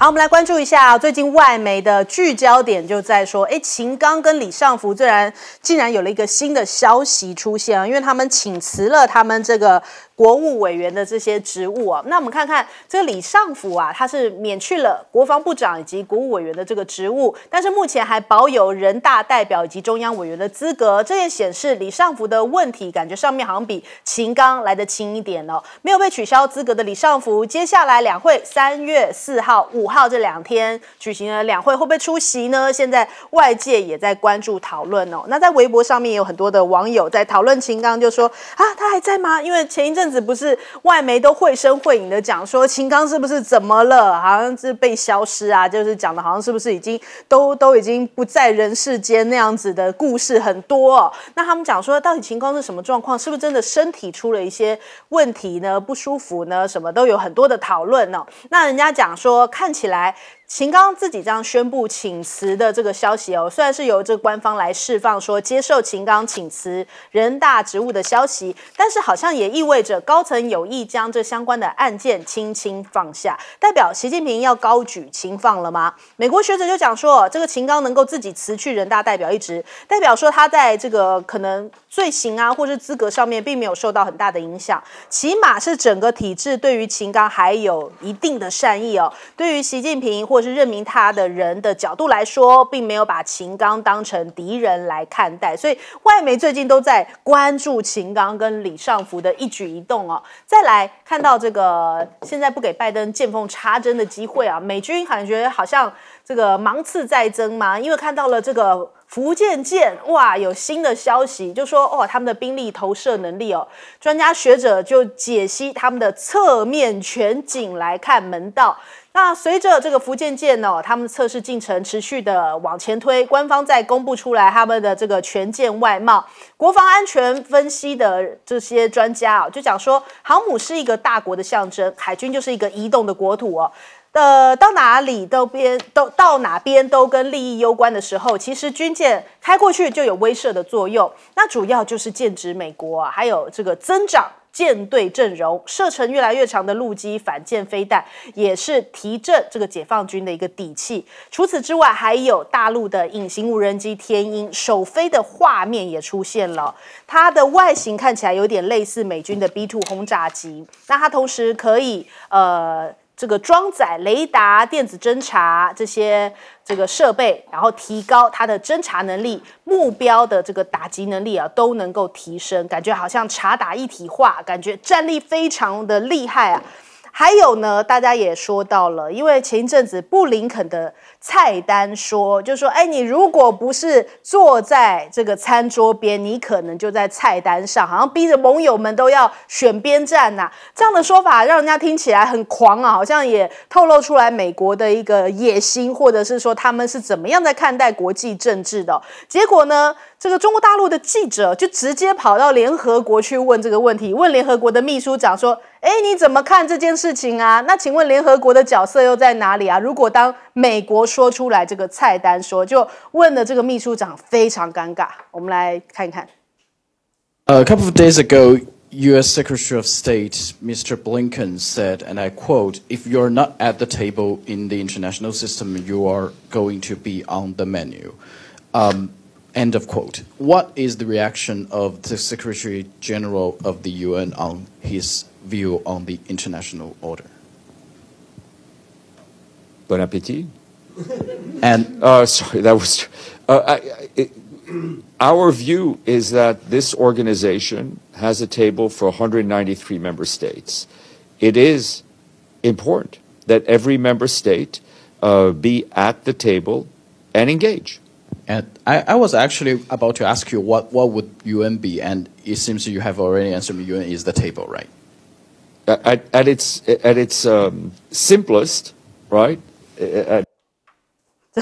好，我们来关注一下最近外媒的聚焦点，就在说，哎，秦刚跟李尚福竟然竟然有了一个新的消息出现啊，因为他们请辞了他们这个。国务委员的这些职务啊，那我们看看这个李尚福啊，他是免去了国防部长以及国务委员的这个职务，但是目前还保有人大代表以及中央委员的资格。这也显示李尚福的问题，感觉上面好像比秦刚来得轻一点哦。没有被取消资格的李尚福，接下来两会三月四号、五号这两天举行了两会，会不会出席呢？现在外界也在关注讨论哦。那在微博上面也有很多的网友在讨论秦刚，就说啊，他还在吗？因为前一阵。子不是外媒都绘声绘影的讲说秦刚是不是怎么了？好像是被消失啊，就是讲的好像是不是已经都都已经不在人世间那样子的故事很多。那他们讲说到底秦刚是什么状况？是不是真的身体出了一些问题呢？不舒服呢？什么都有很多的讨论呢？那人家讲说看起来。秦刚自己这样宣布请辞的这个消息哦，虽然是由这官方来释放说接受秦刚请辞人大职务的消息，但是好像也意味着高层有意将这相关的案件轻轻放下，代表习近平要高举轻放了吗？美国学者就讲说，这个秦刚能够自己辞去人大代表一职，代表说他在这个可能罪行啊，或是资格上面并没有受到很大的影响，起码是整个体制对于秦刚还有一定的善意哦，对于习近平或。或是任命他的人的角度来说，并没有把秦刚当成敌人来看待，所以外媒最近都在关注秦刚跟李尚福的一举一动哦。再来看到这个，现在不给拜登见缝插针的机会啊，美军感觉好像这个盲刺在增嘛，因为看到了这个福建舰哇，有新的消息，就说哦，他们的兵力投射能力哦，专家学者就解析他们的侧面全景来看门道。那随着这个福建舰呢，他们测试进程持续的往前推，官方在公布出来他们的这个全舰外貌，国防安全分析的这些专家啊，就讲说航母是一个大国的象征，海军就是一个移动的国土哦。呃，到哪里都边都到哪边都跟利益攸关的时候，其实军舰开过去就有威慑的作用，那主要就是剑指美国啊，还有这个增长。舰队阵容，射程越来越长的陆基反舰飞弹也是提振这个解放军的一个底气。除此之外，还有大陆的隐形无人机“天鹰”首飞的画面也出现了。它的外形看起来有点类似美军的 B2 轰炸机，那它同时可以呃。这个装载雷达、电子侦察这些这个设备，然后提高它的侦查能力、目标的这个打击能力啊，都能够提升，感觉好像查打一体化，感觉战力非常的厉害啊。还有呢，大家也说到了，因为前一阵子布林肯的菜单说，就说哎，你如果不是坐在这个餐桌边，你可能就在菜单上，好像逼着盟友们都要选边站呐。这样的说法让人家听起来很狂啊，好像也透露出来美国的一个野心，或者是说他们是怎么样在看待国际政治的。结果呢，这个中国大陆的记者就直接跑到联合国去问这个问题，问联合国的秘书长说。哎，你怎么看这件事情啊？那请问联合国的角色又在哪里啊？如果当美国说出来这个菜单，说就问的这个秘书长，非常尴尬。我们来看一看。A couple of days ago, U.S. Secretary of State Mr. Blinken said, and I quote: "If you r e not at the table in the international system, you are going to be on the menu." Um, end of quote. What is the reaction of the Secretary General of the UN on his view on the international order. Bon appétit. and uh, sorry, that was uh, I, it, our view is that this organization has a table for 193 member states. It is important that every member state uh, be at the table and engage. And I, I, was actually about to ask you what, what would UN be, and it seems you have already answered me. UN is the table, right? at, at its, at its um, simplest, right, at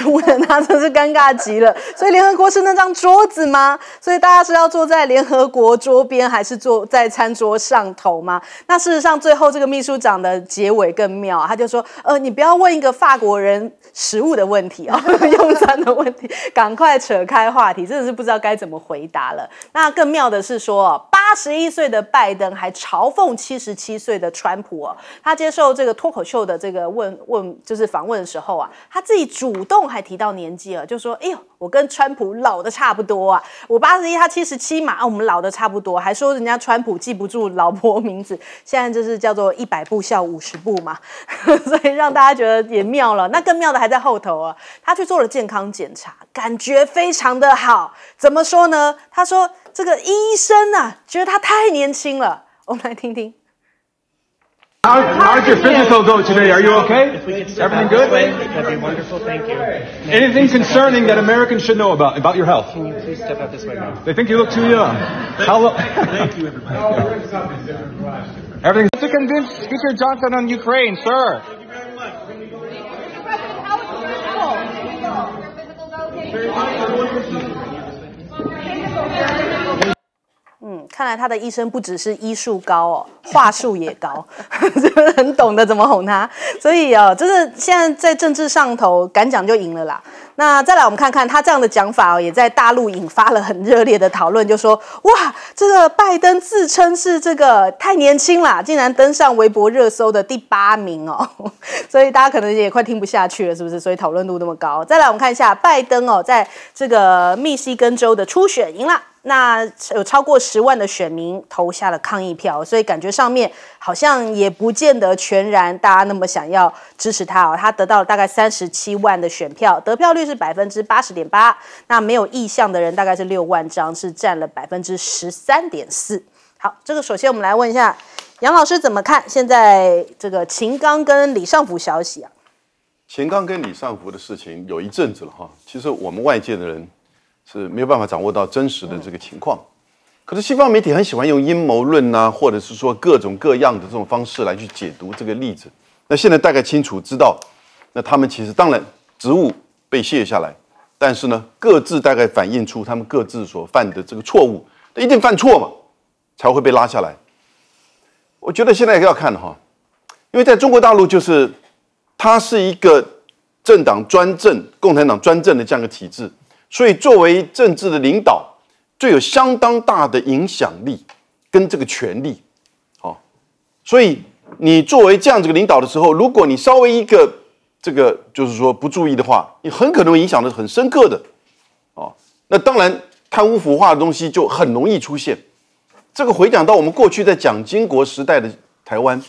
问 他真是尴尬极了，所以联合国是那张桌子吗？所以大家是要坐在联合国桌边，还是坐在餐桌上头吗？那事实上，最后这个秘书长的结尾更妙，他就说：“呃，你不要问一个法国人食物的问题啊，用餐的问题，赶快扯开话题，真的是不知道该怎么回答了。”那更妙的是说，八十一岁的拜登还嘲讽七十七岁的川普哦，他接受这个脱口秀的这个问问就是访问的时候啊，他自己主动。还提到年纪了，就说：“哎呦，我跟川普老的差不多啊，我八十一，他七十七嘛，啊，我们老的差不多。”还说人家川普记不住老婆名字，现在就是叫做一百步笑五十步嘛，所以让大家觉得也妙了。那更妙的还在后头啊，他去做了健康检查，感觉非常的好。怎么说呢？他说这个医生啊，觉得他太年轻了。我们来听听。How, how's your physical go today? Are you okay? Everything good? That'd be wonderful. Thank you. Anything concerning that Americans should know about about your health? Can you please step out this way now? They think you look too young. Thank you, everybody. Everything to convince Speaker Johnson on Ukraine, sir. Thank you very much. Physical 嗯，看来他的医生不只是医术高哦，话术也高，很懂得怎么哄他。所以哦，真的现在在政治上头，敢讲就赢了啦。那再来，我们看看他这样的讲法哦，也在大陆引发了很热烈的讨论。就说哇，这个拜登自称是这个太年轻啦，竟然登上微博热搜的第八名哦。所以大家可能也快听不下去了，是不是？所以讨论度那么高。再来，我们看一下拜登哦，在这个密西根州的初选赢了。那有超过十万的选民投下了抗议票，所以感觉上面好像也不见得全然大家那么想要支持他哦。他得到了大概三十七万的选票，得票率是百分之八十点八。那没有意向的人大概是六万张，是占了百分之十三点四。好，这个首先我们来问一下杨老师怎么看现在这个秦刚跟李尚福消息啊？秦刚跟李尚福的事情有一阵子了哈，其实我们外界的人。是没有办法掌握到真实的这个情况，可是西方媒体很喜欢用阴谋论呐，或者是说各种各样的这种方式来去解读这个例子。那现在大概清楚知道，那他们其实当然职务被卸下来，但是呢，各自大概反映出他们各自所犯的这个错误，那一定犯错嘛，才会被拉下来。我觉得现在要看哈，因为在中国大陆就是它是一个政党专政、共产党专政的这样一个体制。所以，作为政治的领导，最有相当大的影响力跟这个权力，好，所以你作为这样子个领导的时候，如果你稍微一个这个就是说不注意的话，你很可能影响的很深刻的，哦，那当然贪污腐化的东西就很容易出现。这个回想到我们过去在蒋经国时代的台湾，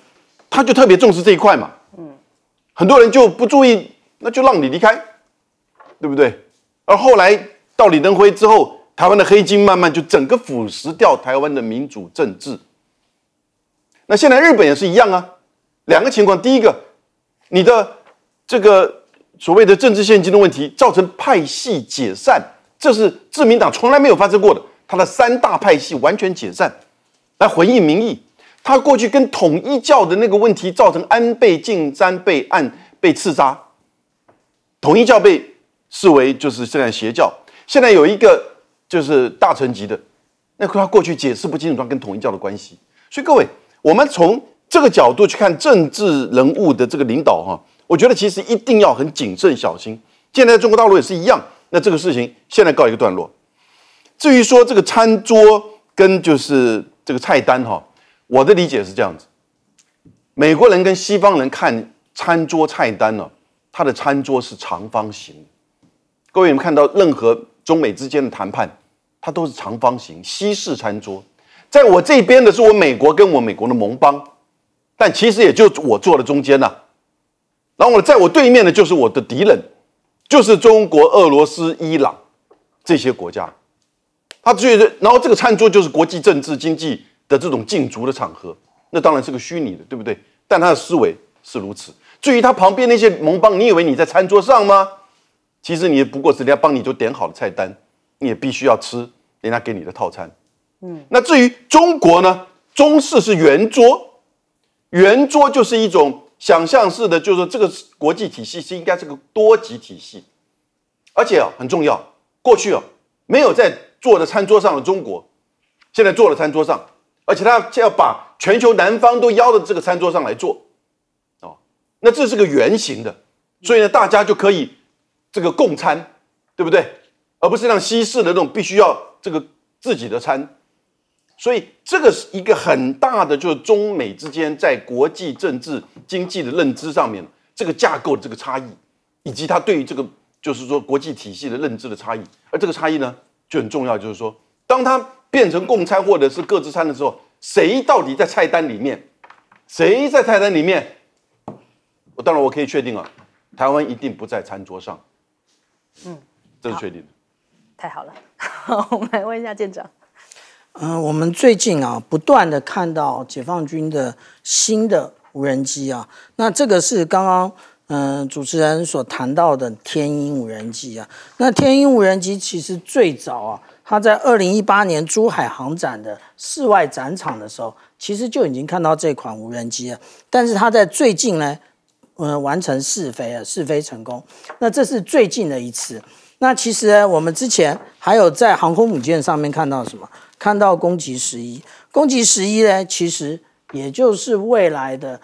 他就特别重视这一块嘛，嗯，很多人就不注意，那就让你离开，对不对？而后来到李登辉之后，台湾的黑金慢慢就整个腐蚀掉台湾的民主政治。那现在日本也是一样啊，两个情况：第一个，你的这个所谓的政治现金的问题，造成派系解散，这是自民党从来没有发生过的，它的三大派系完全解散，来回应民意。他过去跟统一教的那个问题，造成安倍晋三被暗被刺杀，统一教被。视为就是现在邪教，现在有一个就是大臣级的，那他过去解释不清楚他跟统一教的关系，所以各位，我们从这个角度去看政治人物的这个领导哈，我觉得其实一定要很谨慎小心。现在中国大陆也是一样，那这个事情现在告一个段落。至于说这个餐桌跟就是这个菜单哈，我的理解是这样子：美国人跟西方人看餐桌菜单呢，他的餐桌是长方形。各位，你们看到任何中美之间的谈判，它都是长方形西式餐桌，在我这边的是我美国跟我美国的盟邦，但其实也就我坐的中间呐。然后在我对面的就是我的敌人，就是中国、俄罗斯、伊朗这些国家。他得，然后这个餐桌就是国际政治经济的这种竞逐的场合，那当然是个虚拟的，对不对？但他的思维是如此。至于他旁边那些盟邦，你以为你在餐桌上吗？其实你不过是人家帮你就点好了菜单，你也必须要吃人家给你的套餐。嗯，那至于中国呢？中式是圆桌，圆桌就是一种想象式的，就是说这个国际体系是应该是个多级体系，而且啊很重要。过去啊没有在坐的餐桌上的中国，现在坐了餐桌上，而且他要把全球南方都邀到这个餐桌上来做，哦，那这是个圆形的，所以呢大家就可以。这个共餐，对不对？而不是像西式的那种必须要这个自己的餐，所以这个是一个很大的，就是中美之间在国际政治经济的认知上面，这个架构的这个差异，以及他对于这个就是说国际体系的认知的差异。而这个差异呢，就很重要，就是说，当它变成共餐或者是各自餐的时候，谁到底在菜单里面？谁在菜单里面？我当然我可以确定啊，台湾一定不在餐桌上。嗯，这是确定的，太好了。我们来问一下舰长。嗯，我们最近啊，不断的看到解放军的新的无人机啊。那这个是刚刚嗯主持人所谈到的天鹰无人机啊。那天鹰无人机其实最早啊，它在二零一八年珠海航展的室外展场的时候，其实就已经看到这款无人机了。但是它在最近呢。嗯，完成试飞了，试飞成功。那这是最近的一次。那其实我们之前还有在航空母舰上面看到什么？看到攻击十一，攻击十一呢，其实也就是未来的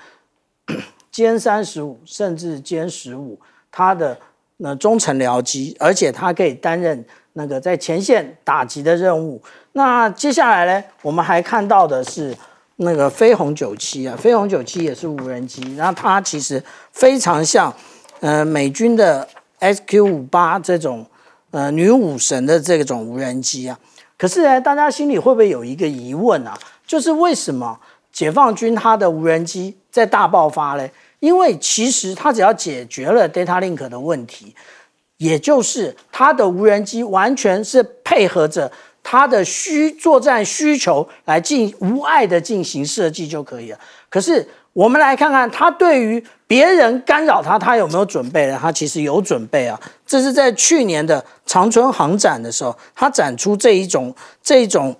歼三十五，甚至歼十五，它的那中程僚机，而且它可以担任那个在前线打击的任务。那接下来呢，我们还看到的是。那个飞鸿九七啊，飞鸿九七也是无人机，然后它其实非常像，呃，美军的 SQ 五八这种，呃，女武神的这种无人机啊。可是呢，大家心里会不会有一个疑问啊？就是为什么解放军它的无人机在大爆发呢？因为其实它只要解决了 Data Link 的问题，也就是它的无人机完全是配合着。他的需作战需求来进无碍的进行设计就可以了。可是我们来看看，他对于别人干扰他，他有没有准备呢？他其实有准备啊。这是在去年的长春航展的时候，他展出这一种这种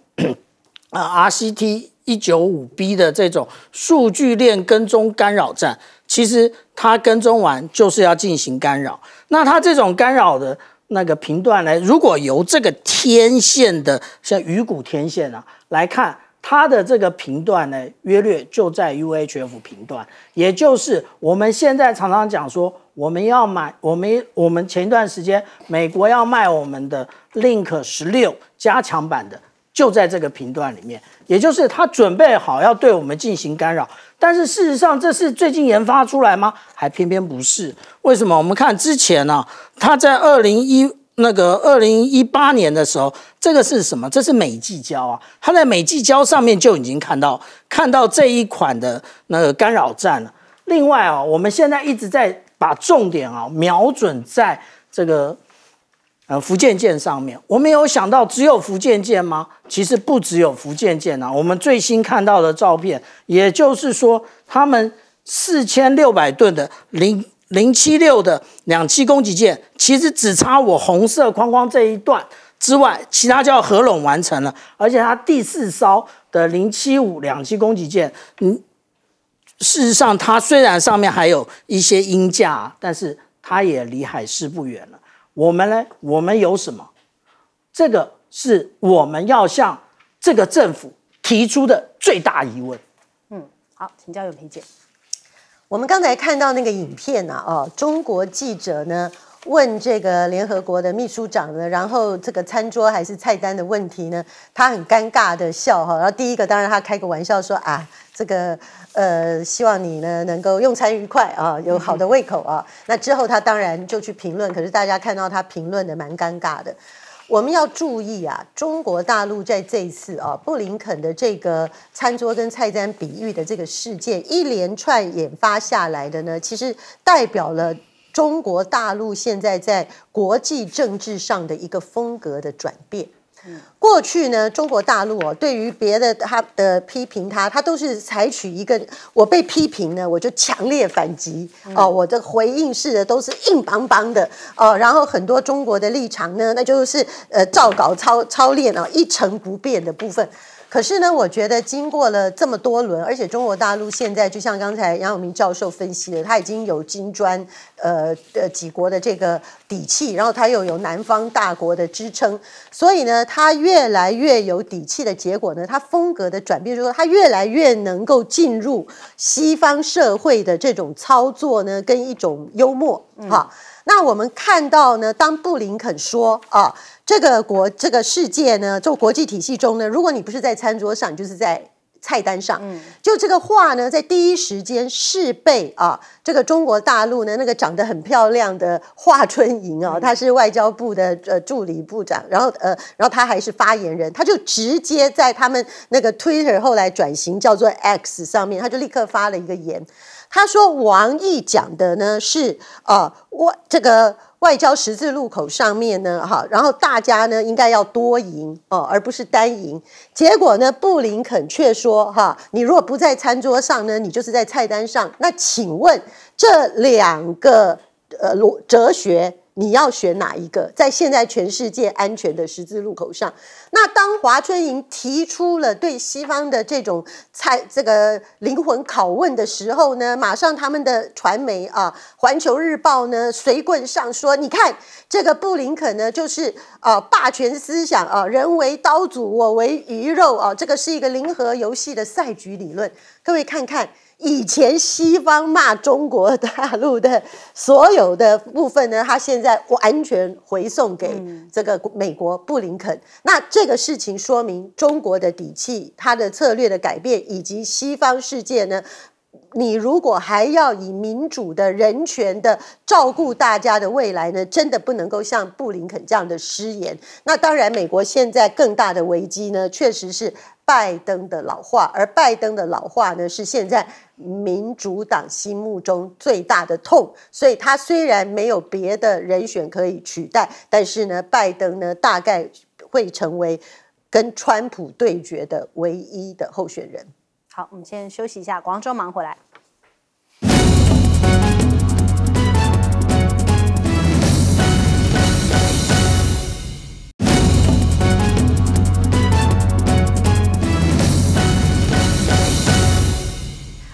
啊 RCT 一九五 B 的这种数据链跟踪干扰站。其实他跟踪完就是要进行干扰。那他这种干扰的。那个频段呢？如果由这个天线的像鱼骨天线啊来看，它的这个频段呢，约略就在 UHF 频段，也就是我们现在常常讲说，我们要买我们我们前一段时间美国要卖我们的 Link 十六加强版的，就在这个频段里面，也就是它准备好要对我们进行干扰。但是事实上，这是最近研发出来吗？还偏偏不是。为什么？我们看之前呢？它在二零一那个二零一八年的时候，这个是什么？这是美济胶啊！它在美济胶上面就已经看到看到这一款的那个干扰站了。另外啊，我们现在一直在把重点啊瞄准在这个。呃，福建舰上面，我没有想到只有福建舰吗？其实不只有福建舰啊。我们最新看到的照片，也就是说，他们四千六百吨的零零七六的两栖攻击舰，其实只差我红色框框这一段之外，其他就要合拢完成了。而且它第四艘的零七五两栖攻击舰，嗯，事实上它虽然上面还有一些鹰架，但是它也离海试不远。我们呢？我们有什么？这个是我们要向这个政府提出的最大疑问。嗯，好，请教永平姐。我们刚才看到那个影片呢？哦，中国记者呢？问这个联合国的秘书长呢，然后这个餐桌还是菜单的问题呢，他很尴尬的笑哈。然后第一个当然他开个玩笑说啊，这个呃希望你呢能够用餐愉快啊，有好的胃口啊。那之后他当然就去评论，可是大家看到他评论的蛮尴尬的。我们要注意啊，中国大陆在这一次啊布林肯的这个餐桌跟菜单比喻的这个事件一连串引发下来的呢，其实代表了。中国大陆现在在国际政治上的一个风格的转变，过去呢，中国大陆哦，对于别的他的批评，他他都是采取一个我被批评呢，我就强烈反击哦，我的回应式的都是硬邦邦的哦，然后很多中国的立场呢，那就是呃照稿操操练啊一成不变的部分。可是呢，我觉得经过了这么多轮，而且中国大陆现在就像刚才杨永明教授分析的，它已经有金砖呃呃几国的这个底气，然后它又有南方大国的支撑，所以呢，它越来越有底气的结果呢，它风格的转变就是说，它越来越能够进入西方社会的这种操作呢，跟一种幽默哈。那我们看到呢，当布林肯说啊。这个国这个世界呢，就国际体系中呢，如果你不是在餐桌上，就是在菜单上。嗯，就这个话呢，在第一时间是被啊，这个中国大陆呢，那个长得很漂亮的华春莹啊，她是外交部的呃助理部长，然后呃，然后她还是发言人，他就直接在他们那个 Twitter 后来转型叫做 X 上面，他就立刻发了一个言，他说王毅讲的呢是啊，我这个。外交十字路口上面呢，哈，然后大家呢应该要多赢哦，而不是单赢。结果呢，布林肯却说，哈，你如果不在餐桌上呢，你就是在菜单上。那请问这两个呃逻哲学？你要选哪一个？在现在全世界安全的十字路口上，那当华春莹提出了对西方的这种“菜”这个灵魂拷问的时候呢，马上他们的传媒啊，《环球日报》呢随棍上说：“你看这个布林肯呢，就是啊霸权思想啊，人为刀俎，我为鱼肉啊，这个是一个零和游戏的赛局理论。”各位看看。以前西方骂中国大陆的所有的部分呢，他现在完全回送给这个美国布林肯。那这个事情说明中国的底气、他的策略的改变，以及西方世界呢，你如果还要以民主的人权的照顾大家的未来呢，真的不能够像布林肯这样的失言。那当然，美国现在更大的危机呢，确实是。拜登的老化，而拜登的老化呢，是现在民主党心目中最大的痛。所以，他虽然没有别的人选可以取代，但是呢，拜登呢，大概会成为跟川普对决的唯一的候选人。好，我们先休息一下，广州忙回来。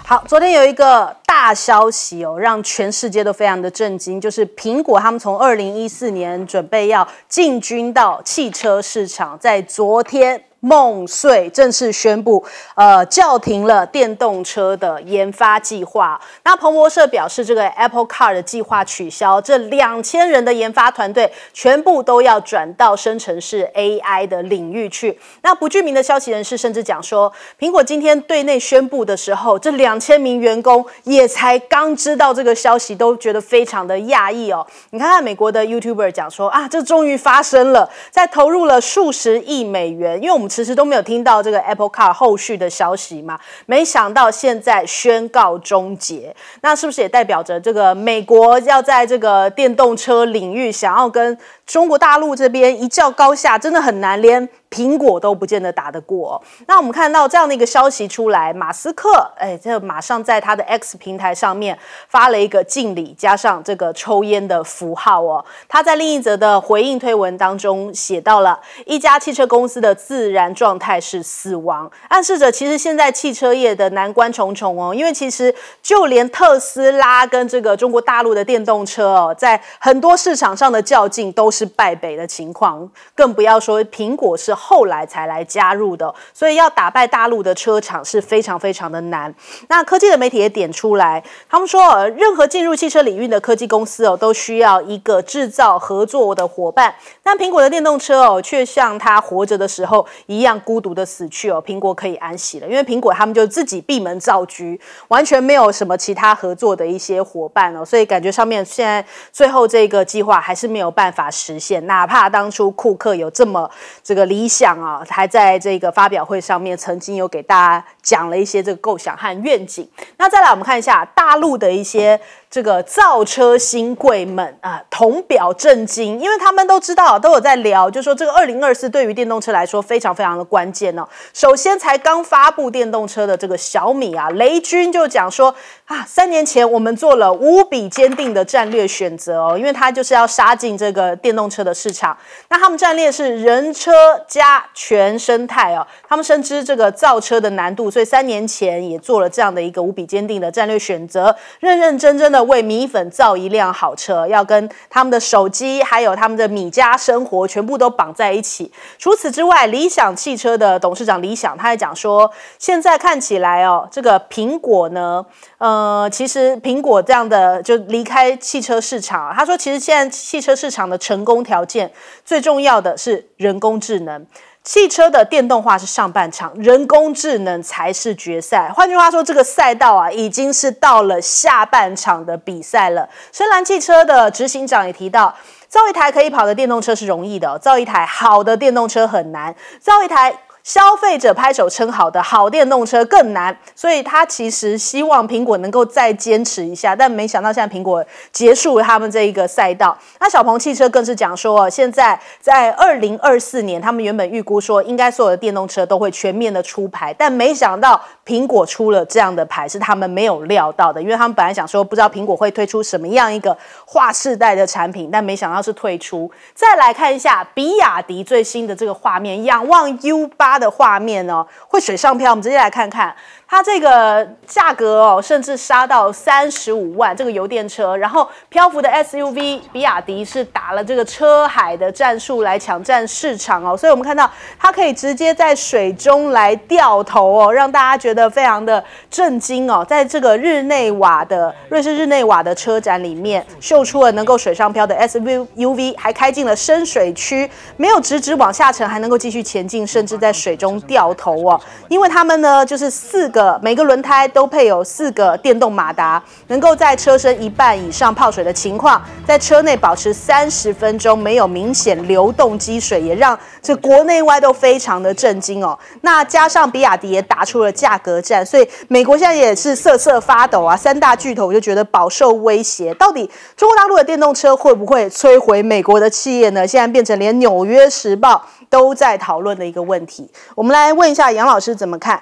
好，昨天有一个大消息哦，让全世界都非常的震惊，就是苹果他们从二零一四年准备要进军到汽车市场，在昨天。梦碎正式宣布，呃，叫停了电动车的研发计划。那彭博社表示，这个 Apple Car 的计划取消，这两千人的研发团队全部都要转到生成式 AI 的领域去。那不具名的消息人士甚至讲说，苹果今天对内宣布的时候，这两千名员工也才刚知道这个消息，都觉得非常的讶异哦。你看看美国的 YouTuber 讲说啊，这终于发生了，在投入了数十亿美元，因为我们。迟迟都没有听到这个 Apple Car 后续的消息嘛？没想到现在宣告终结，那是不是也代表着这个美国要在这个电动车领域想要跟中国大陆这边一较高下，真的很难连。苹果都不见得打得过。那我们看到这样的一个消息出来，马斯克哎，这马上在他的 X 平台上面发了一个敬礼，加上这个抽烟的符号哦。他在另一则的回应推文当中写到了：一家汽车公司的自然状态是死亡，暗示着其实现在汽车业的难关重重哦。因为其实就连特斯拉跟这个中国大陆的电动车哦，在很多市场上的较劲都是败北的情况，更不要说苹果是。后来才来加入的，所以要打败大陆的车厂是非常非常的难。那科技的媒体也点出来，他们说，呃，任何进入汽车领域的科技公司哦，都需要一个制造合作的伙伴。但苹果的电动车哦，却像它活着的时候一样孤独的死去哦，苹果可以安息了，因为苹果他们就自己闭门造车，完全没有什么其他合作的一些伙伴哦，所以感觉上面现在最后这个计划还是没有办法实现，哪怕当初库克有这么这个理。想啊，还在这个发表会上面，曾经有给大家讲了一些这个构想和愿景。那再来，我们看一下大陆的一些。这个造车新贵们啊，同表震惊，因为他们都知道，都有在聊，就说这个二零二四对于电动车来说非常非常的关键呢。首先，才刚发布电动车的这个小米啊，雷军就讲说啊，三年前我们做了无比坚定的战略选择哦，因为它就是要杀进这个电动车的市场。那他们战略是人车加全生态哦，他们深知这个造车的难度，所以三年前也做了这样的一个无比坚定的战略选择，认认真真的。为米粉造一辆好车，要跟他们的手机还有他们的米家生活全部都绑在一起。除此之外，理想汽车的董事长李想，他还讲说，现在看起来哦，这个苹果呢，呃，其实苹果这样的就离开汽车市场。他说，其实现在汽车市场的成功条件最重要的是人工智能。汽车的电动化是上半场，人工智能才是决赛。换句话说，这个赛道啊，已经是到了下半场的比赛了。深蓝汽车的执行长也提到，造一台可以跑的电动车是容易的，造一台好的电动车很难。造一台。消费者拍手称好的好电动车更难，所以他其实希望苹果能够再坚持一下，但没想到现在苹果结束了他们这一个赛道。那小鹏汽车更是讲说，现在在二零二四年，他们原本预估说应该所有的电动车都会全面的出牌，但没想到。苹果出了这样的牌，是他们没有料到的，因为他们本来想说，不知道苹果会推出什么样一个划时代的产品，但没想到是退出。再来看一下比亚迪最新的这个画面，仰望 U 八的画面呢，会水上漂。我们直接来看看。它这个价格哦，甚至杀到三十五万，这个油电车，然后漂浮的 SUV，比亚迪是打了这个车海的战术来抢占市场哦，所以我们看到它可以直接在水中来掉头哦，让大家觉得非常的震惊哦，在这个日内瓦的瑞士日内瓦的车展里面，秀出了能够水上漂的 SUV，还开进了深水区，没有直直往下沉，还能够继续前进，甚至在水中掉头哦，因为他们呢就是四个。每个轮胎都配有四个电动马达，能够在车身一半以上泡水的情况，在车内保持三十分钟没有明显流动积水，也让这国内外都非常的震惊哦。那加上比亚迪也打出了价格战，所以美国现在也是瑟瑟发抖啊。三大巨头就觉得饱受威胁，到底中国大陆的电动车会不会摧毁美国的企业呢？现在变成连《纽约时报》都在讨论的一个问题。我们来问一下杨老师怎么看。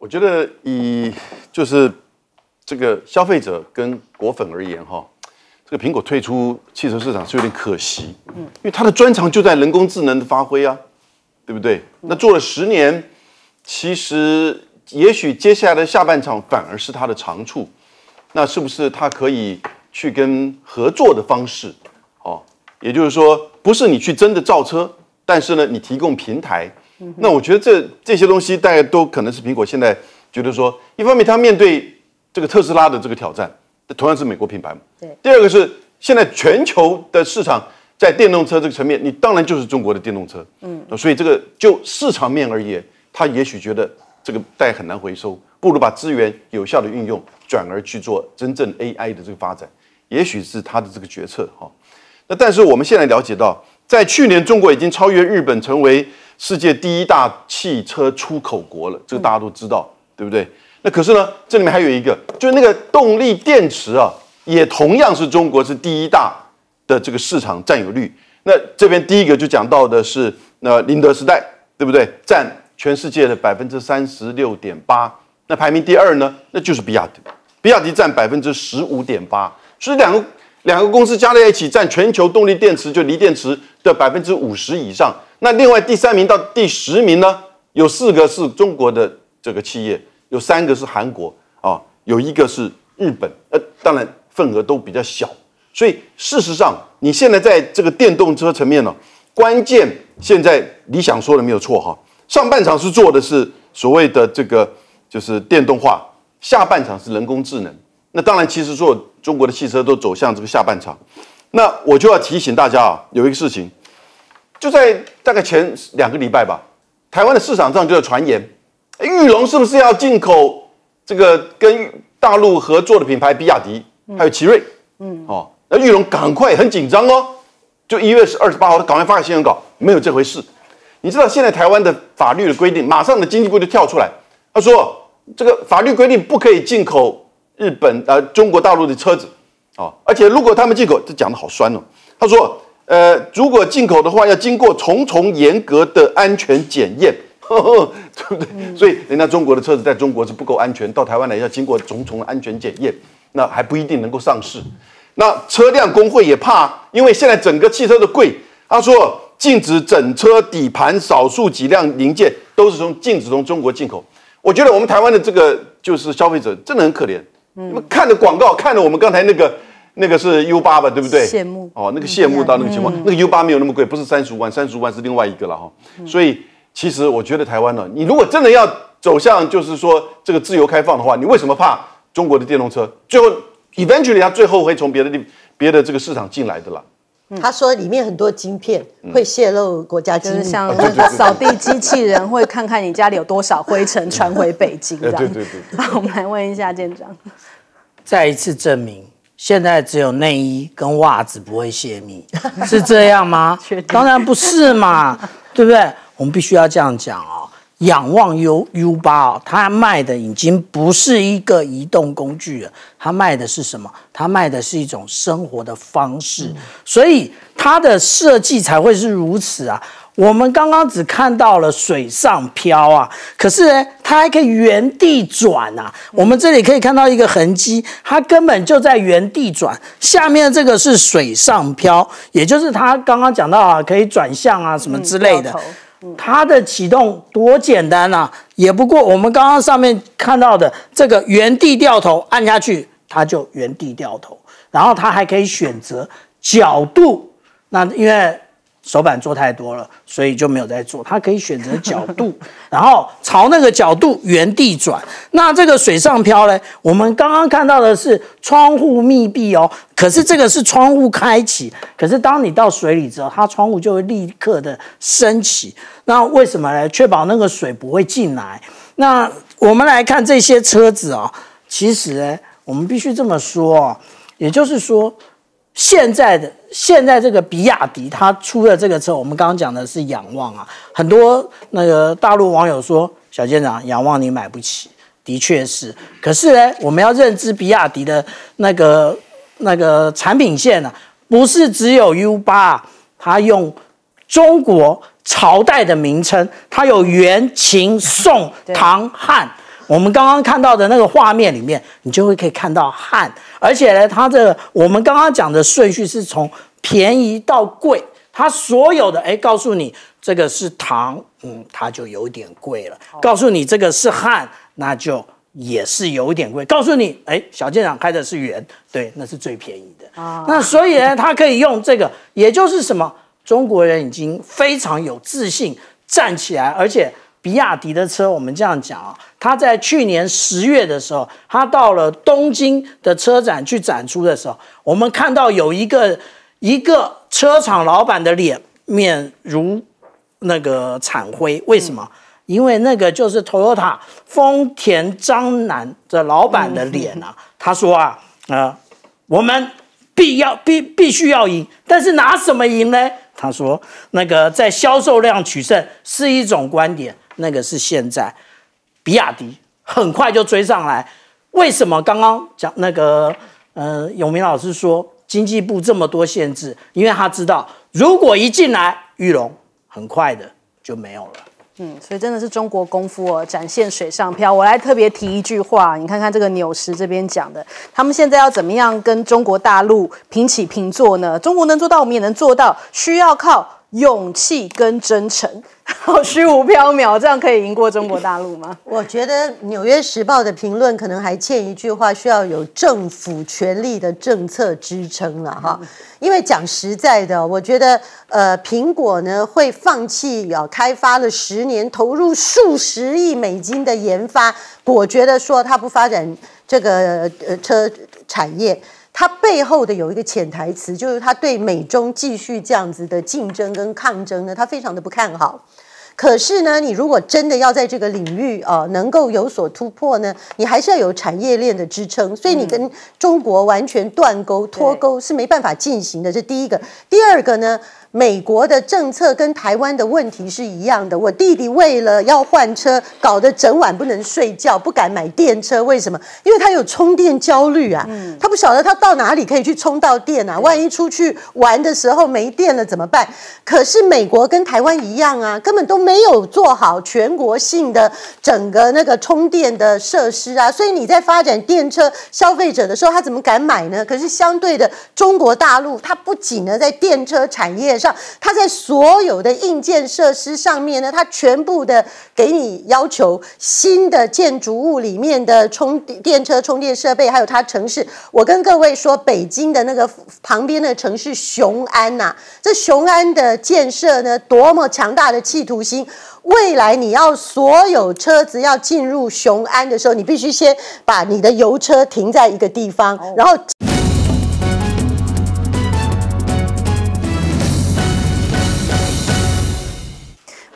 我觉得以就是这个消费者跟果粉而言哈，这个苹果退出汽车市场是有点可惜，嗯，因为它的专长就在人工智能的发挥啊，对不对？那做了十年，其实也许接下来的下半场反而是它的长处，那是不是它可以去跟合作的方式哦？也就是说，不是你去真的造车，但是呢，你提供平台。那我觉得这这些东西大家都可能是苹果现在觉得说，一方面它面对这个特斯拉的这个挑战，同样是美国品牌嘛。对。第二个是现在全球的市场在电动车这个层面，你当然就是中国的电动车。嗯。所以这个就市场面而言，他也许觉得这个袋很难回收，不如把资源有效的运用，转而去做真正 AI 的这个发展，也许是他的这个决策哈。那但是我们现在了解到，在去年中国已经超越日本成为。世界第一大汽车出口国了，这个大家都知道，对不对？那可是呢，这里面还有一个，就是那个动力电池啊，也同样是中国是第一大的这个市场占有率。那这边第一个就讲到的是那宁德时代，对不对？占全世界的百分之三十六点八。那排名第二呢，那就是比亚迪，比亚迪占百分之十五点八。所以两个两个公司加在一起，占全球动力电池就锂电池的百分之五十以上。那另外第三名到第十名呢？有四个是中国的这个企业，有三个是韩国啊，有一个是日本。呃，当然份额都比较小。所以事实上，你现在在这个电动车层面呢，关键现在理想说的没有错哈。上半场是做的是所谓的这个就是电动化，下半场是人工智能。那当然，其实做中国的汽车都走向这个下半场。那我就要提醒大家啊，有一个事情。就在大概前两个礼拜吧，台湾的市场上就有传言，玉龙是不是要进口这个跟大陆合作的品牌比亚迪，还有奇瑞，嗯，哦，那玉龙赶快很紧张哦，就一月十二十八号，他赶快发个新闻稿，没有这回事。你知道现在台湾的法律的规定，马上的经济部就跳出来，他说这个法律规定不可以进口日本呃中国大陆的车子，哦，而且如果他们进口，这讲的好酸哦，他说。呃，如果进口的话，要经过重重严格的安全检验，对不对？所以人家中国的车子在中国是不够安全，到台湾来要经过重重的安全检验，那还不一定能够上市。那车辆工会也怕，因为现在整个汽车的贵，他说禁止整车底盘、少数几辆零件都是从禁止从中国进口。我觉得我们台湾的这个就是消费者真的很可怜，你们看的广告，看了我们刚才那个。那个是 U 八吧，对不对？羡慕哦，那个羡慕到那个情况，那个 U 八没有那么贵，不是三十五万，三十五万是另外一个了哈。所以其实我觉得台湾呢，你如果真的要走向就是说这个自由开放的话，你为什么怕中国的电动车？最后，eventually，它最后会从别的地别的这个市场进来的啦。他说里面很多晶片会泄露国家机，像那个扫地机器人会看看你家里有多少灰尘传回北京。对对对，我们来问一下舰长，再一次证明。现在只有内衣跟袜子不会泄密，是这样吗？当然不是嘛，对不对？我们必须要这样讲哦。仰望 U U 八哦，它卖的已经不是一个移动工具了，它卖的是什么？它卖的是一种生活的方式，所以它的设计才会是如此啊。我们刚刚只看到了水上漂啊，可是呢，它还可以原地转呐。我们这里可以看到一个痕迹，它根本就在原地转。下面这个是水上漂，也就是它刚刚讲到啊，可以转向啊什么之类的。它的启动多简单呐！也不过我们刚刚上面看到的这个原地掉头，按下去它就原地掉头，然后它还可以选择角度。那因为手板做太多了，所以就没有再做。他可以选择角度，然后朝那个角度原地转。那这个水上漂呢？我们刚刚看到的是窗户密闭哦，可是这个是窗户开启。可是当你到水里之后，它窗户就会立刻的升起。那为什么呢？确保那个水不会进来。那我们来看这些车子哦，其实我们必须这么说哦，也就是说现在的。现在这个比亚迪，它出了这个车，我们刚刚讲的是仰望啊，很多那个大陆网友说，小舰长仰望你买不起，的确是。可是呢，我们要认知比亚迪的那个那个产品线啊，不是只有 U 八，它用中国朝代的名称，它有元、秦、宋、唐、汉。我们刚刚看到的那个画面里面，你就会可以看到汗，而且呢，它的我们刚刚讲的顺序是从便宜到贵，它所有的哎，告诉你这个是糖，嗯，它就有点贵了；，告诉你这个是汗，那就也是有点贵；，告诉你哎，小舰长开的是元，对，那是最便宜的。那所以呢，它可以用这个，也就是什么，中国人已经非常有自信站起来，而且。比亚迪的车，我们这样讲啊，他在去年十月的时候，他到了东京的车展去展出的时候，我们看到有一个一个车厂老板的脸面如那个惨灰。为什么？因为那个就是 Toyota 丰田章男的老板的脸啊。他说啊啊，我们必要必必须要赢，但是拿什么赢呢？他说那个在销售量取胜是一种观点。那个是现在，比亚迪很快就追上来。为什么刚刚讲那个？嗯，永明老师说经济部这么多限制，因为他知道如果一进来，玉龙很快的就没有了。嗯，所以真的是中国功夫哦，展现水上漂。我来特别提一句话，你看看这个纽石这边讲的，他们现在要怎么样跟中国大陆平起平坐呢？中国能做到，我们也能做到，需要靠。勇气跟真诚，好虚无缥缈，这样可以赢过中国大陆吗？我觉得《纽约时报》的评论可能还欠一句话，需要有政府权力的政策支撑了哈。因为讲实在的，我觉得呃，苹果呢会放弃要开发了十年、投入数十亿美金的研发，我觉得说它不发展这个呃车产业。它背后的有一个潜台词，就是他对美中继续这样子的竞争跟抗争呢，他非常的不看好。可是呢，你如果真的要在这个领域啊能够有所突破呢，你还是要有产业链的支撑。所以你跟中国完全断钩脱钩是没办法进行的。这第一个，第二个呢？美国的政策跟台湾的问题是一样的。我弟弟为了要换车，搞得整晚不能睡觉，不敢买电车。为什么？因为他有充电焦虑啊，他不晓得他到哪里可以去充到电啊。万一出去玩的时候没电了怎么办？可是美国跟台湾一样啊，根本都没有做好全国性的整个那个充电的设施啊。所以你在发展电车消费者的时候，他怎么敢买呢？可是相对的，中国大陆，它不仅呢在电车产业。上，它在所有的硬件设施上面呢，它全部的给你要求新的建筑物里面的充电车充电设备，还有它城市，我跟各位说，北京的那个旁边的城市雄安呐，这雄安的建设呢，多么强大的企图心！未来你要所有车子要进入雄安的时候，你必须先把你的油车停在一个地方，然后。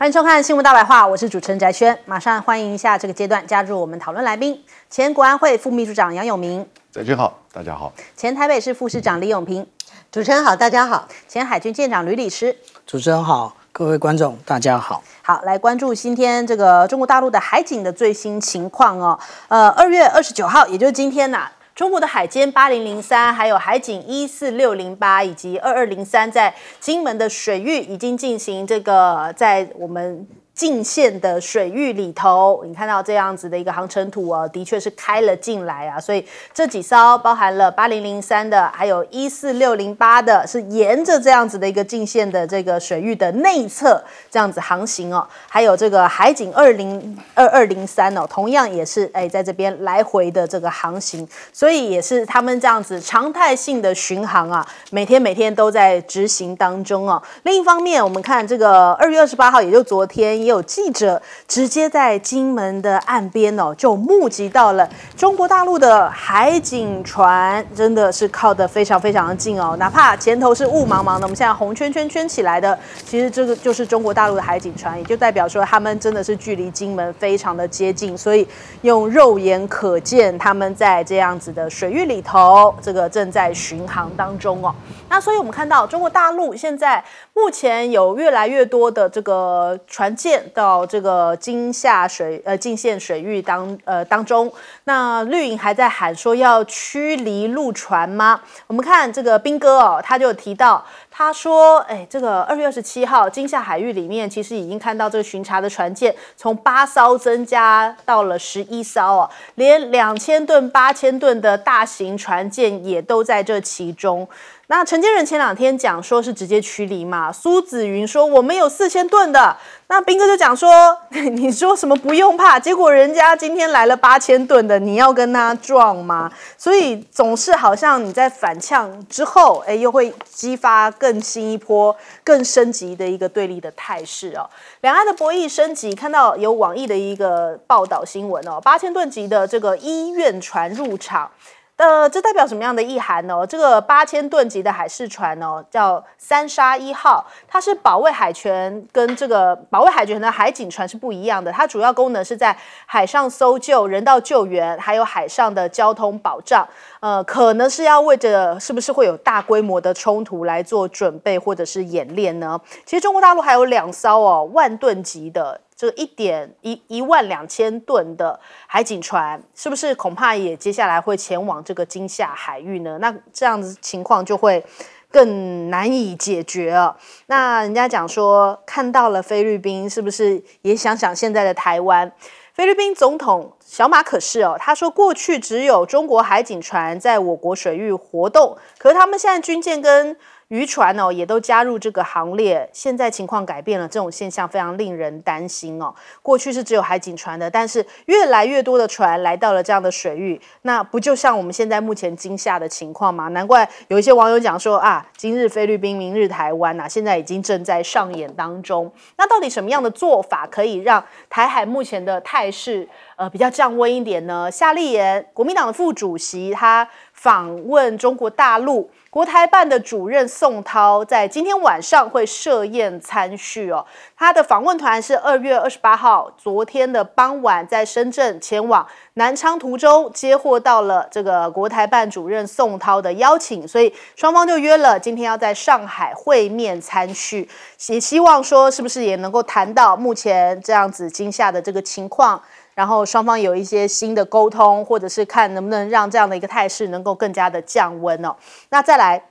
欢迎收看《新闻大白话》，我是主持人翟轩。马上欢迎一下这个阶段加入我们讨论来宾：前国安会副秘书长杨永明，翟轩好，大家好；前台北市副市长李永平，主持人好，大家好；前海军舰长吕礼池，主持人好，各位观众大家好。好，来关注今天这个中国大陆的海警的最新情况哦。呃，二月二十九号，也就是今天呢。中国的海监八零零三，还有海警一四六零八以及二二零三，在金门的水域已经进行这个，在我们。进线的水域里头，你看到这样子的一个航程图哦，的确是开了进来啊，所以这几艘包含了八零零三的，还有一四六零八的，是沿着这样子的一个进线的这个水域的内侧这样子航行哦，还有这个海警二零二二零三哦，同样也是哎在这边来回的这个航行，所以也是他们这样子常态性的巡航啊，每天每天都在执行当中哦。另一方面，我们看这个二月二十八号，也就昨天。也有记者直接在金门的岸边哦，就目击到了中国大陆的海警船，真的是靠得非常非常的近哦。哪怕前头是雾茫茫的，我们现在红圈圈圈起来的，其实这个就是中国大陆的海警船，也就代表说他们真的是距离金门非常的接近，所以用肉眼可见他们在这样子的水域里头，这个正在巡航当中哦。那所以我们看到中国大陆现在。目前有越来越多的这个船舰到这个金夏水呃金线水域当呃当中，那绿营还在喊说要驱离陆船吗？我们看这个兵哥哦，他就提到。他说：“哎，这个二月二十七号，金夏海域里面其实已经看到这个巡查的船舰从八艘增加到了十一艘哦，连两千吨、八千吨的大型船舰也都在这其中。那承建人前两天讲说是直接驱离嘛，苏子云说我们有四千吨的，那兵哥就讲说 你说什么不用怕，结果人家今天来了八千吨的，你要跟他撞吗？所以总是好像你在反呛之后，哎，又会激发。”更新一波，更升级的一个对立的态势啊！两岸的博弈升级，看到有网易的一个报道新闻哦，八千吨级的这个医院船入场。呃，这代表什么样的意涵呢？这个八千吨级的海事船哦，叫三沙一号，它是保卫海权跟这个保卫海权的海警船是不一样的，它主要功能是在海上搜救、人道救援，还有海上的交通保障。呃，可能是要为着是不是会有大规模的冲突来做准备，或者是演练呢？其实中国大陆还有两艘哦，万吨级的。这一点一一万两千吨的海警船，是不是恐怕也接下来会前往这个金夏海域呢？那这样子情况就会更难以解决了。那人家讲说看到了菲律宾，是不是也想想现在的台湾？菲律宾总统小马可是哦，他说过去只有中国海警船在我国水域活动，可是他们现在军舰跟渔船哦，也都加入这个行列。现在情况改变了，这种现象非常令人担心哦。过去是只有海警船的，但是越来越多的船来到了这样的水域，那不就像我们现在目前惊吓的情况吗？难怪有一些网友讲说啊，今日菲律宾，明日台湾啊，现在已经正在上演当中。那到底什么样的做法可以让台海目前的态势呃比较降温一点呢？夏立言，国民党的副主席，他。访问中国大陆，国台办的主任宋涛在今天晚上会设宴参叙哦。他的访问团是二月二十八号，昨天的傍晚在深圳前往南昌途中，接获到了这个国台办主任宋涛的邀请，所以双方就约了今天要在上海会面参叙，也希望说是不是也能够谈到目前这样子惊吓的这个情况。然后双方有一些新的沟通，或者是看能不能让这样的一个态势能够更加的降温哦。那再来，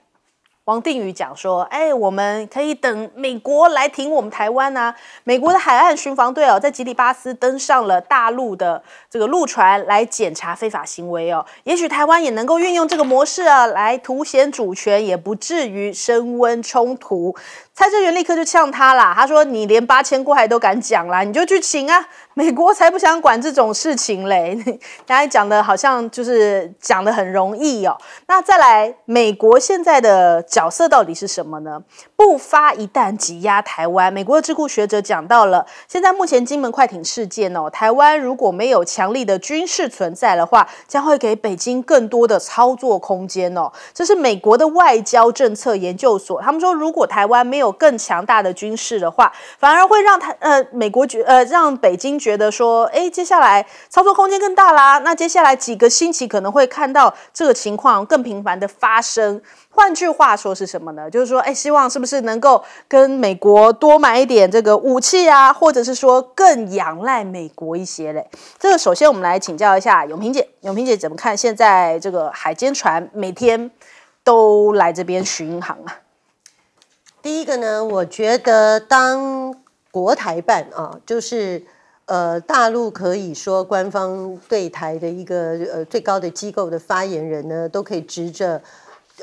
王定宇讲说，哎，我们可以等美国来停我们台湾啊。美国的海岸巡防队哦，在吉里巴斯登上了大陆的这个陆船来检查非法行为哦。也许台湾也能够运用这个模式啊，来凸显主权，也不至于升温冲突。蔡正元立刻就呛他啦，他说：“你连八千块都敢讲啦，你就去请啊！美国才不想管这种事情嘞。”刚才讲的好像就是讲的很容易哦。那再来，美国现在的角色到底是什么呢？不发一旦挤压台湾。美国智库学者讲到了，现在目前金门快艇事件哦，台湾如果没有强力的军事存在的话，将会给北京更多的操作空间哦。这是美国的外交政策研究所，他们说如果台湾没有有更强大的军事的话，反而会让他呃，美国觉呃，让北京觉得说，哎，接下来操作空间更大啦。那接下来几个星期可能会看到这个情况更频繁的发生。换句话说是什么呢？就是说，哎，希望是不是能够跟美国多买一点这个武器啊，或者是说更仰赖美国一些嘞？这个首先我们来请教一下永平姐，永平姐怎么看现在这个海监船每天都来这边巡航啊？第一个呢，我觉得当国台办啊，就是呃大陆可以说官方对台的一个呃最高的机构的发言人呢，都可以指着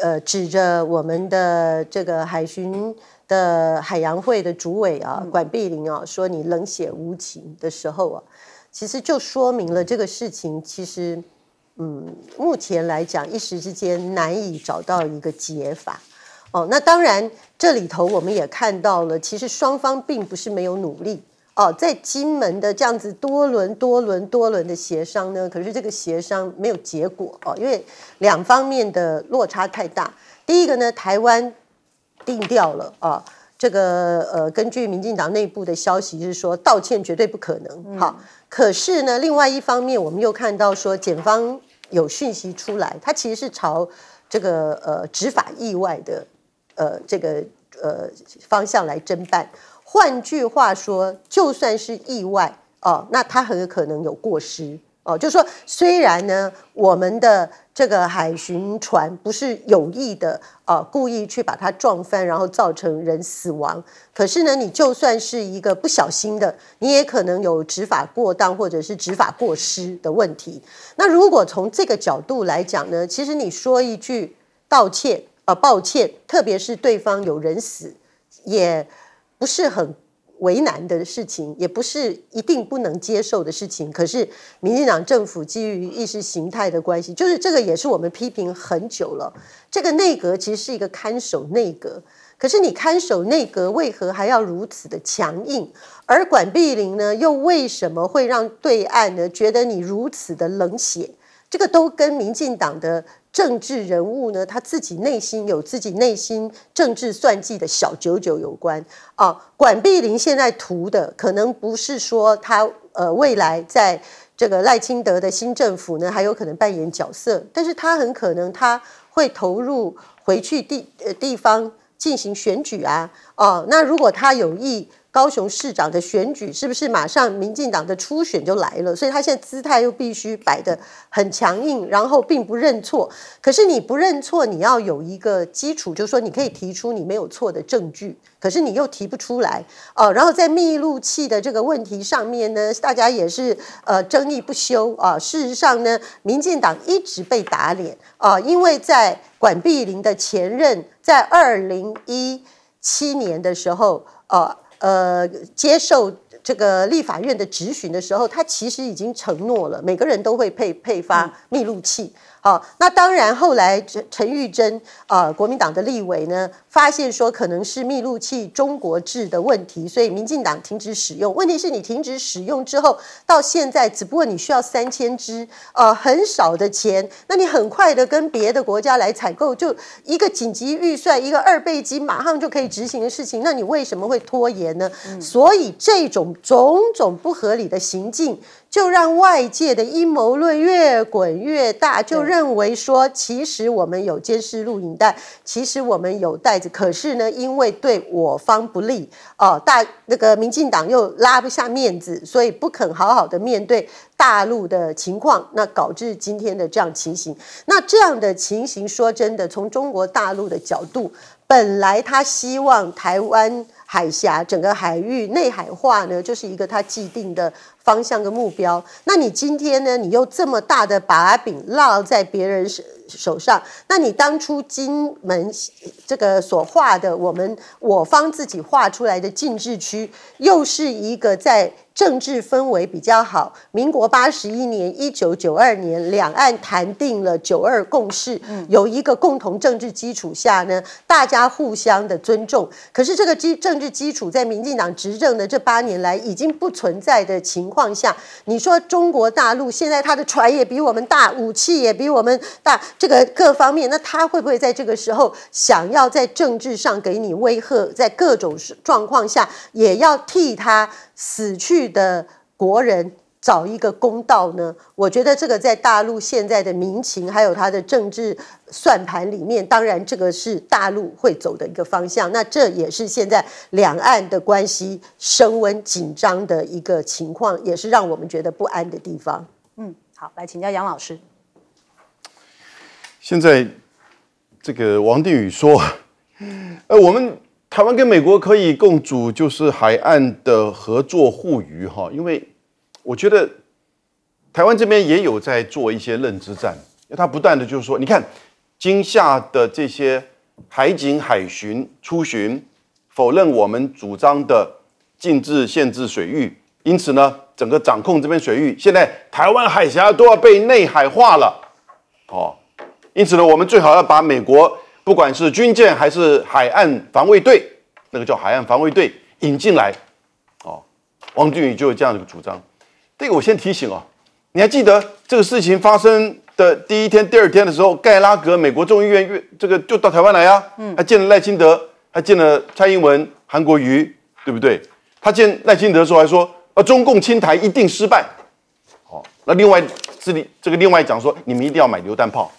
呃指着我们的这个海巡的海洋会的主委啊，管碧玲啊，说你冷血无情的时候啊，其实就说明了这个事情，其实嗯，目前来讲一时之间难以找到一个解法。哦，那当然，这里头我们也看到了，其实双方并不是没有努力。哦，在金门的这样子多轮、多轮、多轮的协商呢，可是这个协商没有结果哦，因为两方面的落差太大。第一个呢，台湾定调了啊，这个呃，根据民进党内部的消息是说，道歉绝对不可能。好，可是呢，另外一方面，我们又看到说，检方有讯息出来，他其实是朝这个呃执法意外的。呃，这个呃方向来侦办。换句话说，就算是意外哦，那他很有可能有过失哦。就是说，虽然呢，我们的这个海巡船不是有意的啊，故意去把它撞翻，然后造成人死亡。可是呢，你就算是一个不小心的，你也可能有执法过当或者是执法过失的问题。那如果从这个角度来讲呢，其实你说一句道歉。啊，抱歉，特别是对方有人死，也不是很为难的事情，也不是一定不能接受的事情。可是，民进党政府基于意识形态的关系，就是这个也是我们批评很久了。这个内阁其实是一个看守内阁，可是你看守内阁为何还要如此的强硬？而管碧玲呢，又为什么会让对岸呢觉得你如此的冷血？这个都跟民进党的。政治人物呢，他自己内心有自己内心政治算计的小九九有关啊。管碧林现在图的可能不是说他呃未来在这个赖清德的新政府呢还有可能扮演角色，但是他很可能他会投入回去地呃地方进行选举啊。哦，那如果他有意。高雄市长的选举是不是马上民进党的初选就来了？所以他现在姿态又必须摆得很强硬，然后并不认错。可是你不认错，你要有一个基础，就是说你可以提出你没有错的证据，可是你又提不出来呃。然后在密录器的这个问题上面呢，大家也是呃争议不休啊。事实上呢，民进党一直被打脸啊，因为在管碧林的前任在二零一七年的时候，呃。呃，接受这个立法院的质询的时候，他其实已经承诺了，每个人都会配配发密录器。好，那当然后来陈陈玉珍啊，国民党的立委呢，发现说可能是密录器中国制的问题，所以民进党停止使用。问题是你停止使用之后，到现在只不过你需要三千支，呃，很少的钱，那你很快的跟别的国家来采购，就一个紧急预算，一个二倍机，马上就可以执行的事情，那你为什么会拖延呢？所以这种种种不合理的行径。就让外界的阴谋论越滚越大，就认为说，其实我们有监视录影带，其实我们有带子，可是呢，因为对我方不利，哦，大那个民进党又拉不下面子，所以不肯好好的面对大陆的情况，那导致今天的这样情形。那这样的情形，说真的，从中国大陆的角度，本来他希望台湾海峡整个海域内海化呢，就是一个他既定的。方向跟目标，那你今天呢？你又这么大的把柄落在别人身？手上，那你当初金门这个所画的，我们我方自己画出来的禁制区，又是一个在政治氛围比较好。民国八十一年、一九九二年，两岸谈定了九二共识，有一个共同政治基础下呢，大家互相的尊重。可是这个基政治基础在民进党执政的这八年来已经不存在的情况下，你说中国大陆现在他的船也比我们大，武器也比我们大。这个各方面，那他会不会在这个时候想要在政治上给你威吓，在各种状况下也要替他死去的国人找一个公道呢？我觉得这个在大陆现在的民情，还有他的政治算盘里面，当然这个是大陆会走的一个方向。那这也是现在两岸的关系升温紧张的一个情况，也是让我们觉得不安的地方。嗯，好，来请教杨老师。现在这个王定宇说，呃，我们台湾跟美国可以共组，就是海岸的合作互娱哈。因为我觉得台湾这边也有在做一些认知战，他不断的就是说，你看今夏的这些海警海巡出巡，否认我们主张的禁制限制水域，因此呢，整个掌控这片水域，现在台湾海峡都要被内海化了，哦。因此呢，我们最好要把美国不管是军舰还是海岸防卫队，那个叫海岸防卫队引进来，哦，王俊宇就有这样的一个主张。这个我先提醒哦，你还记得这个事情发生的第一天、第二天的时候，盖拉格美国众议院院这个就到台湾来啊，嗯，还见了赖清德，还见了蔡英文、韩国瑜，对不对？他见赖清德的时候还说，啊，中共侵台一定失败。哦，那另外这里这个另外讲说，你们一定要买榴弹炮。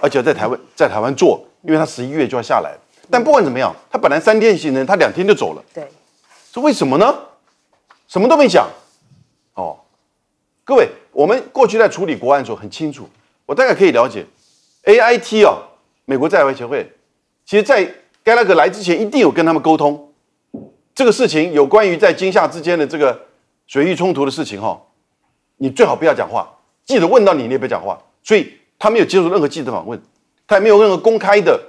而且在台湾，在台湾做，因为他十一月就要下来。但不管怎么样，他本来三天行程，他两天就走了。对，是为什么呢？什么都没讲。哦，各位，我们过去在处理国安的时候很清楚，我大概可以了解，A I T 哦，美国在台协会，其实在盖拉格来之前一定有跟他们沟通这个事情，有关于在今夏之间的这个水域冲突的事情哈，你最好不要讲话，记者问到你，你也不要讲话，所以。他没有接受任何记者的访问，他也没有任何公开的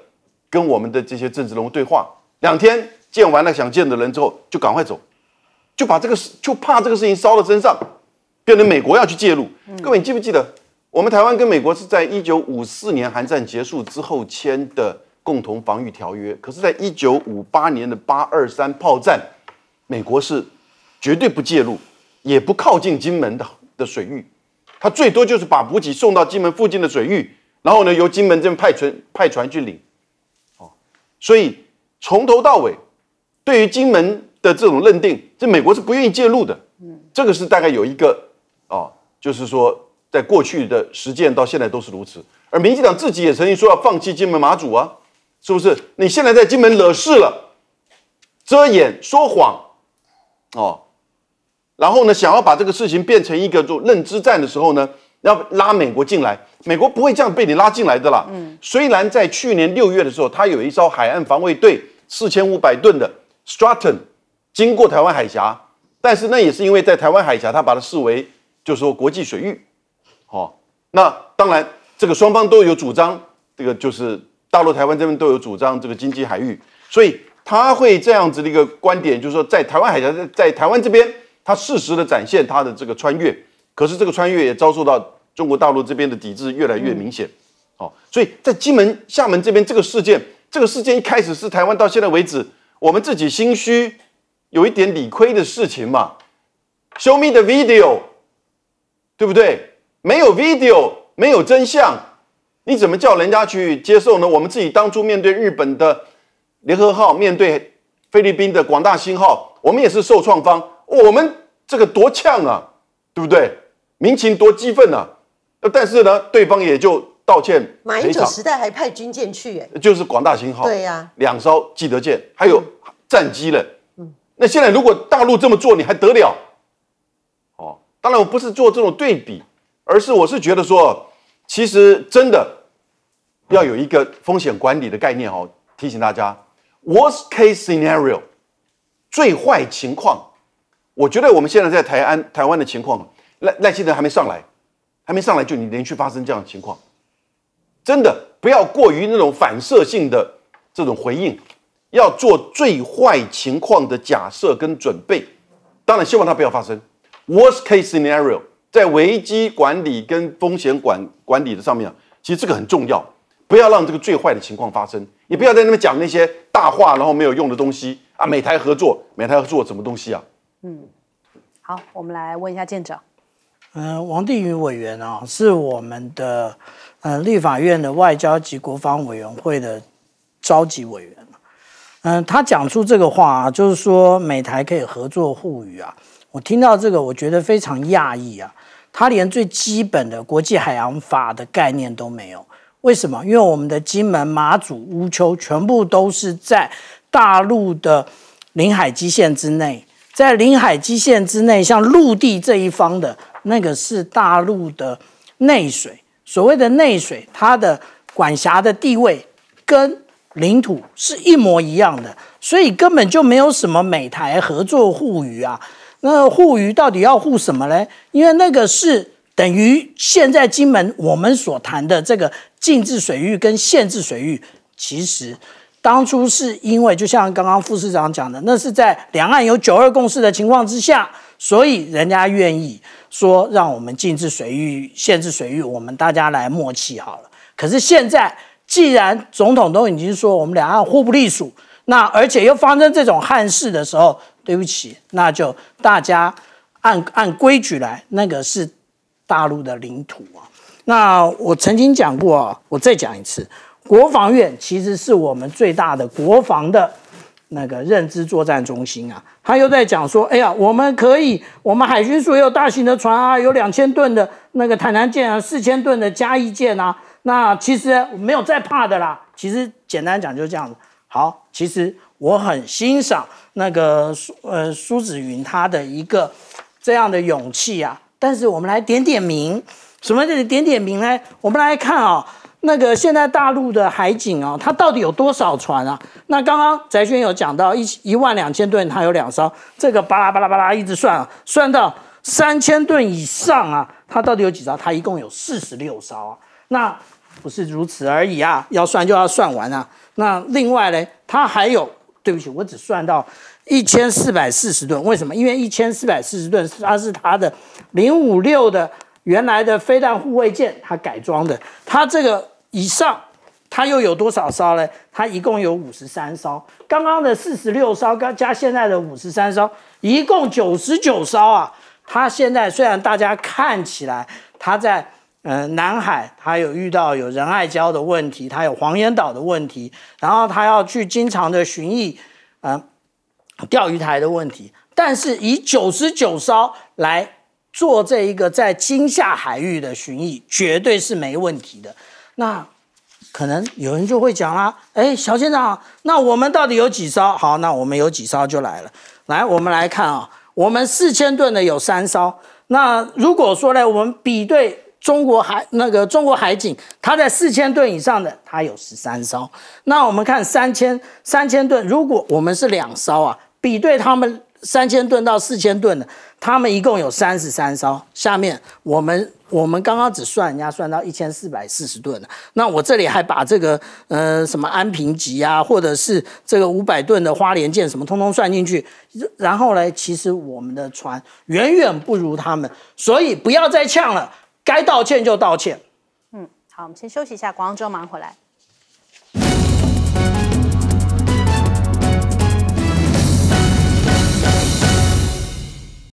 跟我们的这些政治人物对话。两天见完了想见的人之后，就赶快走，就把这个事就怕这个事情烧到身上，变成美国要去介入。各位，你记不记得我们台湾跟美国是在一九五四年韩战结束之后签的共同防御条约？可是，在一九五八年的八二三炮战，美国是绝对不介入，也不靠近金门的的水域。他最多就是把补给送到金门附近的水域，然后呢，由金门镇派船派船去领，哦，所以从头到尾，对于金门的这种认定，这美国是不愿意介入的，这个是大概有一个，哦，就是说在过去的实践到现在都是如此，而民进党自己也曾经说要放弃金门马祖啊，是不是？你现在在金门惹事了，遮掩说谎，哦。然后呢，想要把这个事情变成一个做认知战的时候呢，要拉美国进来，美国不会这样被你拉进来的啦。嗯，虽然在去年六月的时候，他有一艘海岸防卫队四千五百吨的 Stratton 经过台湾海峡，但是那也是因为在台湾海峡，他把它视为就是说国际水域。好，那当然这个双方都有主张，这个就是大陆、台湾这边都有主张这个经济海域，所以他会这样子的一个观点，就是说在台湾海峡在台湾这边。他适时的展现他的这个穿越，可是这个穿越也遭受到中国大陆这边的抵制，越来越明显。好，所以在金门、厦门这边这个事件，这个事件一开始是台湾到现在为止，我们自己心虚，有一点理亏的事情嘛。Show me the video，对不对？没有 video，没有真相，你怎么叫人家去接受呢？我们自己当初面对日本的联合号，面对菲律宾的广大星号，我们也是受创方。我们这个多呛啊，对不对？民情多激愤啊！但是呢，对方也就道歉马英九时代还派军舰去，哎，就是广大型号，对呀，两艘既得舰，还有战机了。嗯，那现在如果大陆这么做，你还得了？哦，当然我不是做这种对比，而是我是觉得说，其实真的要有一个风险管理的概念。哦，提醒大家，worst case scenario，最坏情况。我觉得我们现在在台湾台湾的情况，赖赖清德还没上来，还没上来就你连续发生这样的情况，真的不要过于那种反射性的这种回应，要做最坏情况的假设跟准备。当然希望它不要发生。Worst case scenario 在危机管理跟风险管管理的上面，其实这个很重要，不要让这个最坏的情况发生。你不要在那边讲那些大话，然后没有用的东西啊。美台合作，美台合作什么东西啊？嗯，好，我们来问一下舰长。嗯，王定宇委员啊，是我们的呃立法院的外交及国防委员会的召集委员嗯，他讲出这个话啊，就是说美台可以合作互语啊。我听到这个，我觉得非常讶异啊。他连最基本的国际海洋法的概念都没有。为什么？因为我们的金门、马祖、乌丘全部都是在大陆的领海基线之内。在领海基线之内，像陆地这一方的那个是大陆的内水。所谓的内水，它的管辖的地位跟领土是一模一样的，所以根本就没有什么美台合作互娱啊。那互娱到底要互什么呢？因为那个是等于现在金门我们所谈的这个禁制水域跟限制水域，其实。当初是因为，就像刚刚副市长讲的，那是在两岸有九二共识的情况之下，所以人家愿意说让我们禁止水域、限制水域，我们大家来默契好了。可是现在，既然总统都已经说我们两岸互不隶属，那而且又发生这种汉事的时候，对不起，那就大家按按规矩来，那个是大陆的领土啊。那我曾经讲过啊，我再讲一次。国防院其实是我们最大的国防的那个认知作战中心啊，他又在讲说，哎呀，我们可以，我们海军所有大型的船啊，有两千吨的那个坦南舰啊，四千吨的嘉义舰啊，那其实没有再怕的啦。其实简单讲就是这样子。好，其实我很欣赏那个苏呃苏子云他的一个这样的勇气啊，但是我们来点点名，什么叫做点点名呢？我们来看啊。那个现在大陆的海警啊，它到底有多少船啊？那刚刚翟轩有讲到一一万两千吨，它有两艘，这个巴拉巴拉巴拉一直算，啊，算到三千吨以上啊，它到底有几艘？它一共有四十六艘啊，那不是如此而已啊，要算就要算完啊。那另外呢，它还有，对不起，我只算到一千四百四十吨，为什么？因为一千四百四十吨是它是它的零五六的原来的飞弹护卫舰，它改装的，它这个。以上，它又有多少艘呢？它一共有五十三艘。刚刚的四十六艘，刚加现在的五十三艘，一共九十九艘啊！它现在虽然大家看起来，它在嗯南海，它有遇到有仁爱礁的问题，它有黄岩岛的问题，然后它要去经常的巡弋，呃，钓鱼台的问题，但是以九十九艘来做这一个在金夏海域的巡弋，绝对是没问题的。那可能有人就会讲啦，哎，小舰长，那我们到底有几艘？好，那我们有几艘就来了。来，我们来看啊，我们四千吨的有三艘。那如果说呢，我们比对中国海那个中国海警，它在四千吨以上的，它有十三艘。那我们看三千三千吨，如果我们是两艘啊，比对他们三千吨到四千吨的，他们一共有三十三艘。下面我们。我们刚刚只算人家算到一千四百四十吨那我这里还把这个呃什么安平级啊，或者是这个五百吨的花莲舰什么，通通算进去，然后呢，其实我们的船远远不如他们，所以不要再呛了，该道歉就道歉。嗯，好，我们先休息一下，广州马上回来。